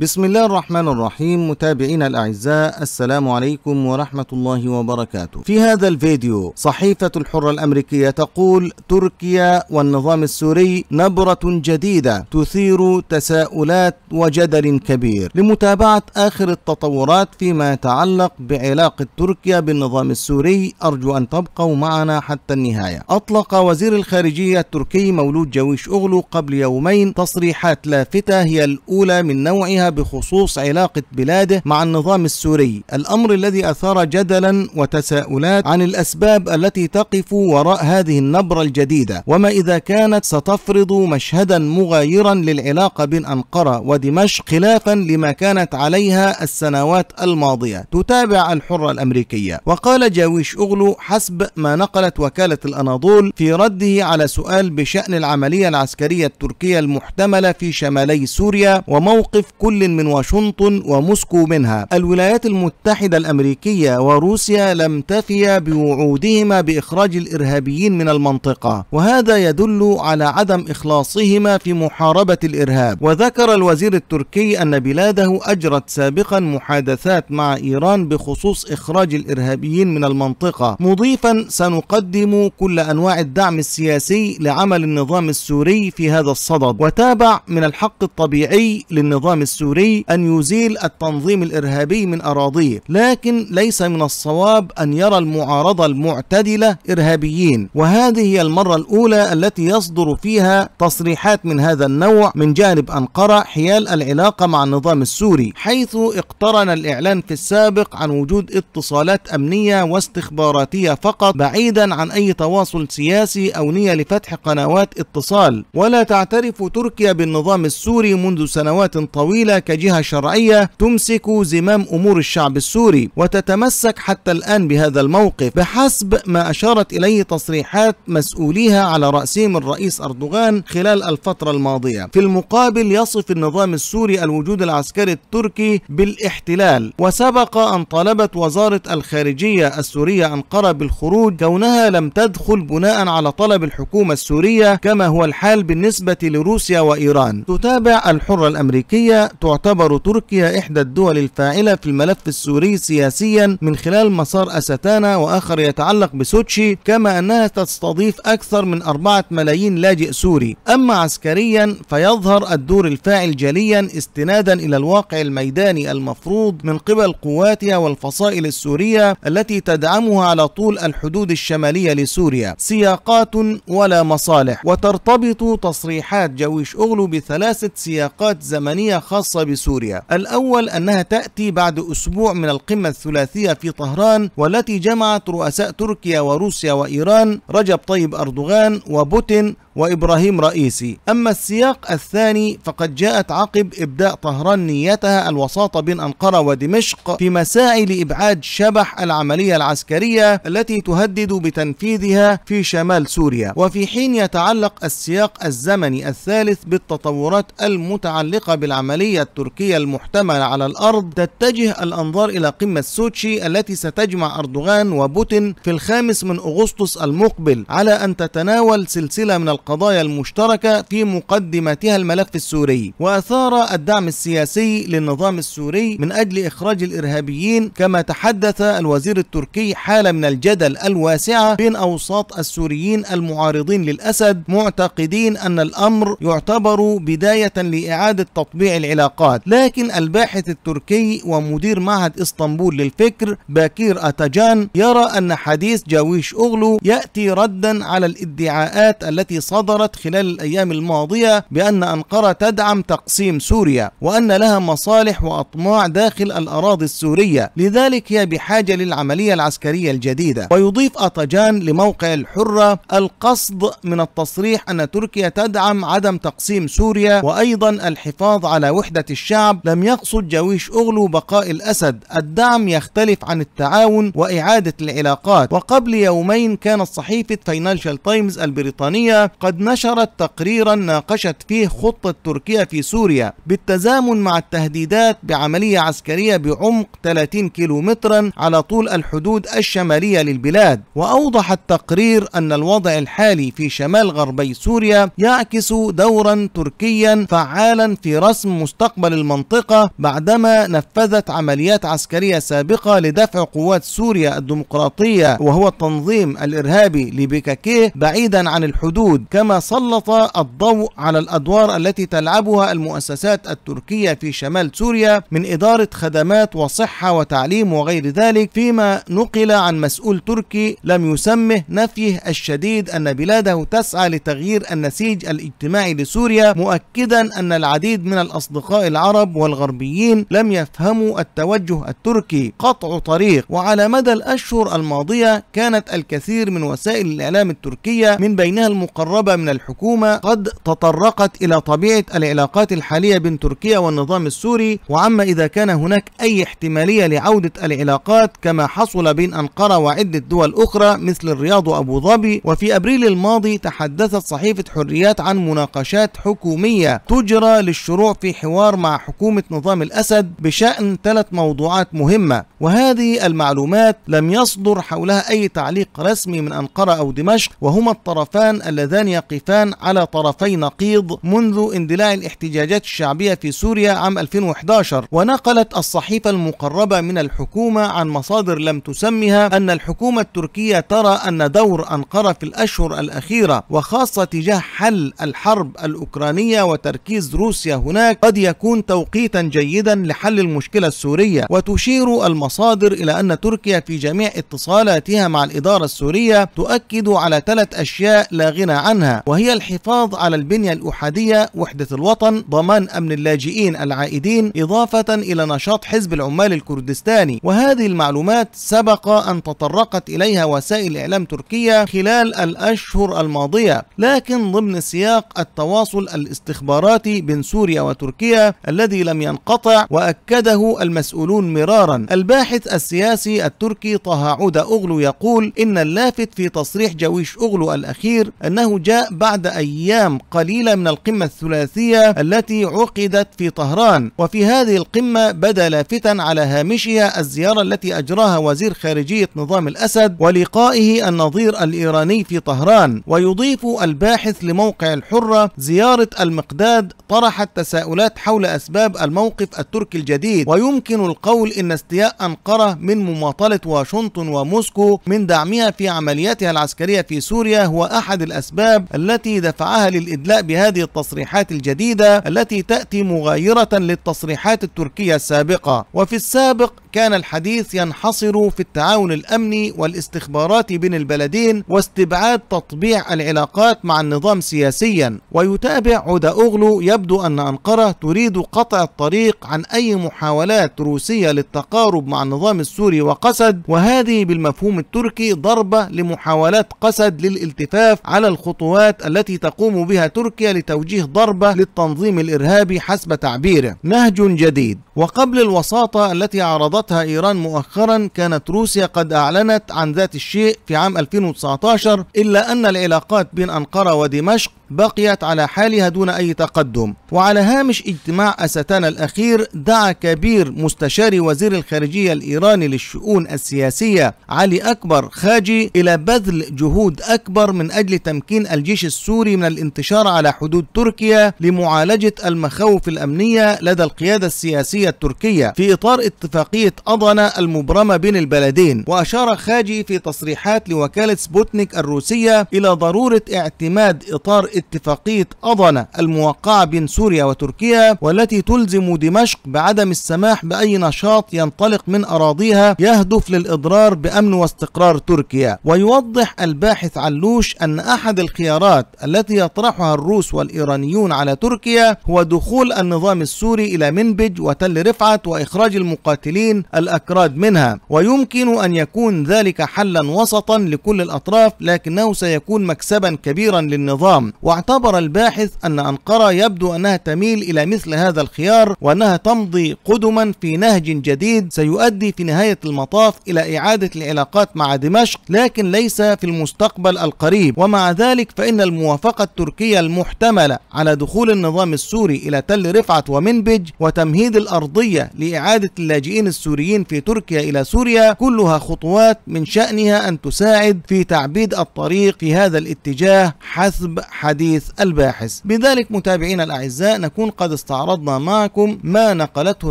بسم الله الرحمن الرحيم متابعينا الأعزاء السلام عليكم ورحمة الله وبركاته في هذا الفيديو صحيفة الحرة الأمريكية تقول تركيا والنظام السوري نبرة جديدة تثير تساؤلات وجدل كبير لمتابعة آخر التطورات فيما يتعلق بعلاقة تركيا بالنظام السوري أرجو أن تبقوا معنا حتى النهاية أطلق وزير الخارجية التركي مولود جويش أغلو قبل يومين تصريحات لافتة هي الأولى من نوعها بخصوص علاقة بلاده مع النظام السوري الأمر الذي أثار جدلا وتساؤلات عن الأسباب التي تقف وراء هذه النبرة الجديدة وما إذا كانت ستفرض مشهدا مغايرا للعلاقة بين أنقرة ودمشق خلافا لما كانت عليها السنوات الماضية تتابع الحرة الأمريكية وقال جاويش أغلو حسب ما نقلت وكالة الأناضول في رده على سؤال بشأن العملية العسكرية التركية المحتملة في شمالي سوريا وموقف كل كل من واشنطن وموسكو منها الولايات المتحدة الأمريكية وروسيا لم تفيا بوعودهما بإخراج الإرهابيين من المنطقة وهذا يدل على عدم إخلاصهما في محاربة الإرهاب وذكر الوزير التركي أن بلاده أجرت سابقا محادثات مع إيران بخصوص إخراج الإرهابيين من المنطقة مضيفا سنقدم كل أنواع الدعم السياسي لعمل النظام السوري في هذا الصدد وتابع من الحق الطبيعي للنظام السوري السوري أن يزيل التنظيم الإرهابي من أراضيه لكن ليس من الصواب أن يرى المعارضة المعتدلة إرهابيين وهذه هي المرة الأولى التي يصدر فيها تصريحات من هذا النوع من جانب أنقرة حيال العلاقة مع النظام السوري حيث اقترن الإعلان في السابق عن وجود اتصالات أمنية واستخباراتية فقط بعيدا عن أي تواصل سياسي أو نية لفتح قنوات اتصال ولا تعترف تركيا بالنظام السوري منذ سنوات طويلة كجهة شرعية تمسك زمام أمور الشعب السوري وتتمسك حتى الآن بهذا الموقف بحسب ما أشارت إليه تصريحات مسؤوليها على رأسهم الرئيس أردوغان خلال الفترة الماضية في المقابل يصف النظام السوري الوجود العسكري التركي بالاحتلال وسبق أن طالبت وزارة الخارجية السورية أنقرة بالخروج كونها لم تدخل بناء على طلب الحكومة السورية كما هو الحال بالنسبة لروسيا وإيران تتابع الحرة الأمريكية تعتبر تركيا إحدى الدول الفاعلة في الملف السوري سياسيا من خلال مسار أستانا وآخر يتعلق بسوتشي كما أنها تستضيف أكثر من أربعة ملايين لاجئ سوري أما عسكريا فيظهر الدور الفاعل جليا استنادا إلى الواقع الميداني المفروض من قبل قواتها والفصائل السورية التي تدعمها على طول الحدود الشمالية لسوريا سياقات ولا مصالح وترتبط تصريحات جويش أغلو بثلاثة سياقات زمنية خاصة بسوريا الأول أنها تأتي بعد أسبوع من القمة الثلاثية في طهران والتي جمعت رؤساء تركيا وروسيا وإيران رجب طيب أردوغان وبوتين وإبراهيم رئيسي أما السياق الثاني فقد جاءت عقب إبداء طهران نيتها الوساطة بين أنقرة ودمشق في مساعي لإبعاد شبح العملية العسكرية التي تهدد بتنفيذها في شمال سوريا وفي حين يتعلق السياق الزمني الثالث بالتطورات المتعلقة بالعملية التركية المحتملة على الأرض تتجه الأنظار إلى قمة سوتشي التي ستجمع أردوغان وبوتين في الخامس من أغسطس المقبل على أن تتناول سلسلة من القضايا المشتركة في مقدمتها الملف السوري وأثار الدعم السياسي للنظام السوري من أجل إخراج الإرهابيين كما تحدث الوزير التركي حالة من الجدل الواسعة بين أوساط السوريين المعارضين للأسد معتقدين أن الأمر يعتبر بداية لإعادة تطبيع العلاقات لكن الباحث التركي ومدير معهد إسطنبول للفكر باكير أتاجان يرى أن حديث جاويش أغلو يأتي ردا على الادعاءات التي صدرت خلال الأيام الماضية بأن أنقرة تدعم تقسيم سوريا وأن لها مصالح وأطماع داخل الأراضي السورية لذلك هي بحاجة للعملية العسكرية الجديدة ويضيف أطجان لموقع الحرة القصد من التصريح أن تركيا تدعم عدم تقسيم سوريا وأيضا الحفاظ على وحدة الشعب لم يقصد جويش أغلو بقاء الأسد الدعم يختلف عن التعاون وإعادة العلاقات وقبل يومين كانت صحيفة فاينانشال تايمز البريطانية قد نشرت تقريرا ناقشت فيه خطة تركيا في سوريا بالتزامن مع التهديدات بعملية عسكرية بعمق 30 كيلومترا على طول الحدود الشمالية للبلاد وأوضح التقرير أن الوضع الحالي في شمال غربي سوريا يعكس دورا تركيا فعالا في رسم مستقبل المنطقة بعدما نفذت عمليات عسكرية سابقة لدفع قوات سوريا الديمقراطية وهو التنظيم الإرهابي لبيكاكيه بعيدا عن الحدود كما سلط الضوء على الادوار التي تلعبها المؤسسات التركيه في شمال سوريا من اداره خدمات وصحه وتعليم وغير ذلك فيما نقل عن مسؤول تركي لم يسمه نفيه الشديد ان بلاده تسعى لتغيير النسيج الاجتماعي لسوريا مؤكدا ان العديد من الاصدقاء العرب والغربيين لم يفهموا التوجه التركي قطع طريق وعلى مدى الاشهر الماضيه كانت الكثير من وسائل الاعلام التركيه من بينها المقرر مقربة من الحكومة قد تطرقت إلى طبيعة العلاقات الحالية بين تركيا والنظام السوري وعما إذا كان هناك أي احتمالية لعودة العلاقات كما حصل بين أنقرة وعدة دول أخرى مثل الرياض وأبو ظبي وفي أبريل الماضي تحدثت صحيفة حريات عن مناقشات حكومية تجرى للشروع في حوار مع حكومة نظام الأسد بشأن ثلاث موضوعات مهمة وهذه المعلومات لم يصدر حولها أي تعليق رسمي من أنقرة أو دمشق وهما الطرفان اللذان كان يقفان على طرفي نقيض منذ اندلاع الاحتجاجات الشعبية في سوريا عام 2011 ونقلت الصحيفة المقربة من الحكومة عن مصادر لم تسمها أن الحكومة التركية ترى أن دور أنقرة في الأشهر الأخيرة وخاصة تجاه حل الحرب الأوكرانية وتركيز روسيا هناك قد يكون توقيتا جيدا لحل المشكلة السورية وتشير المصادر إلى أن تركيا في جميع اتصالاتها مع الإدارة السورية تؤكد على ثلاث أشياء لا غنى عنها عنها وهي الحفاظ على البنية الأحادية وحدة الوطن ضمان أمن اللاجئين العائدين إضافة إلى نشاط حزب العمال الكردستاني وهذه المعلومات سبق أن تطرقت إليها وسائل إعلام تركيا خلال الأشهر الماضية لكن ضمن سياق التواصل الاستخباراتي بين سوريا وتركيا الذي لم ينقطع وأكده المسؤولون مرارا الباحث السياسي التركي طه عودة أغلو يقول إن اللافت في تصريح جويش أغلو الأخير أنه جاء بعد أيام قليلة من القمة الثلاثية التي عقدت في طهران وفي هذه القمة بدا لافتا على هامشها الزيارة التي أجراها وزير خارجية نظام الأسد ولقائه النظير الإيراني في طهران ويضيف الباحث لموقع الحرة زيارة المقداد طرحت تساؤلات حول أسباب الموقف التركي الجديد ويمكن القول إن استياء أنقرة من مماطلة واشنطن وموسكو من دعمها في عملياتها العسكرية في سوريا هو أحد الأسباب الشباب التي دفعها للإدلاء بهذه التصريحات الجديدة التي تأتي مغايرة للتصريحات التركية السابقة وفي السابق كان الحديث ينحصر في التعاون الأمني والاستخبارات بين البلدين واستبعاد تطبيع العلاقات مع النظام سياسيا ويتابع عودة أغلو يبدو أن أنقرة تريد قطع الطريق عن أي محاولات روسية للتقارب مع النظام السوري وقسد وهذه بالمفهوم التركي ضربة لمحاولات قسد للالتفاف على الخطوط الخطوات التي تقوم بها تركيا لتوجيه ضربة للتنظيم الإرهابي حسب تعبيره نهج جديد وقبل الوساطة التي عرضتها إيران مؤخرا كانت روسيا قد أعلنت عن ذات الشيء في عام 2019 إلا أن العلاقات بين أنقرة ودمشق بقيت على حالها دون أي تقدم وعلى هامش اجتماع أستانا الأخير دعا كبير مستشار وزير الخارجية الإيراني للشؤون السياسية علي أكبر خاجي إلى بذل جهود أكبر من أجل تمكين الجيش السوري من الانتشار على حدود تركيا لمعالجة المخاوف الأمنية لدى القيادة السياسية التركية في إطار اتفاقية أضنة المبرمة بين البلدين وأشار خاجي في تصريحات لوكالة سبوتنيك الروسية إلى ضرورة اعتماد إطار اتفاقية أضنة الموقعة بين سوريا وتركيا والتي تلزم دمشق بعدم السماح بأي نشاط ينطلق من أراضيها يهدف للإضرار بأمن واستقرار تركيا ويوضح الباحث علوش أن أحد الخيارات التي يطرحها الروس والإيرانيون على تركيا هو دخول النظام السوري إلى منبج وتل رفعت وإخراج المقاتلين الأكراد منها ويمكن أن يكون ذلك حلا وسطا لكل الأطراف لكنه سيكون مكسبا كبيرا للنظام واعتبر الباحث أن أنقرة يبدو أنها تميل إلى مثل هذا الخيار وأنها تمضي قدما في نهج جديد سيؤدي في نهاية المطاف إلى إعادة العلاقات مع دمشق لكن ليس في المستقبل القريب ومع ذلك فإن الموافقة التركية المحتملة على دخول النظام السوري إلى تل رفعت ومنبج وتمهيد الأرضية لإعادة اللاجئين السوريين في تركيا إلى سوريا كلها خطوات من شأنها أن تساعد في تعبيد الطريق في هذا الاتجاه حسب حد حديث الباحث بذلك متابعينا الأعزاء نكون قد استعرضنا معكم ما نقلته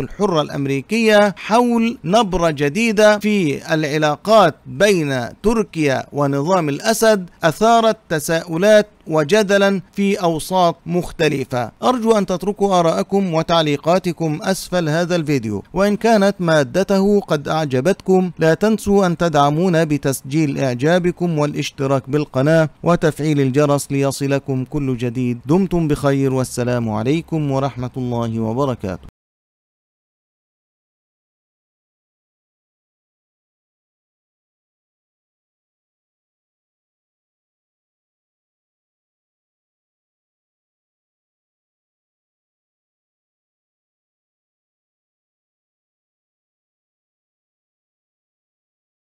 الحرة الأمريكية حول نبرة جديدة في العلاقات بين تركيا ونظام الأسد أثارت تساؤلات وجدلا في أوساط مختلفة أرجو أن تتركوا آراءكم وتعليقاتكم أسفل هذا الفيديو وإن كانت مادته قد أعجبتكم لا تنسوا أن تدعمونا بتسجيل إعجابكم والاشتراك بالقناة وتفعيل الجرس ليصلكم لكم كل جديد دمتم بخير والسلام عليكم ورحمة الله وبركاته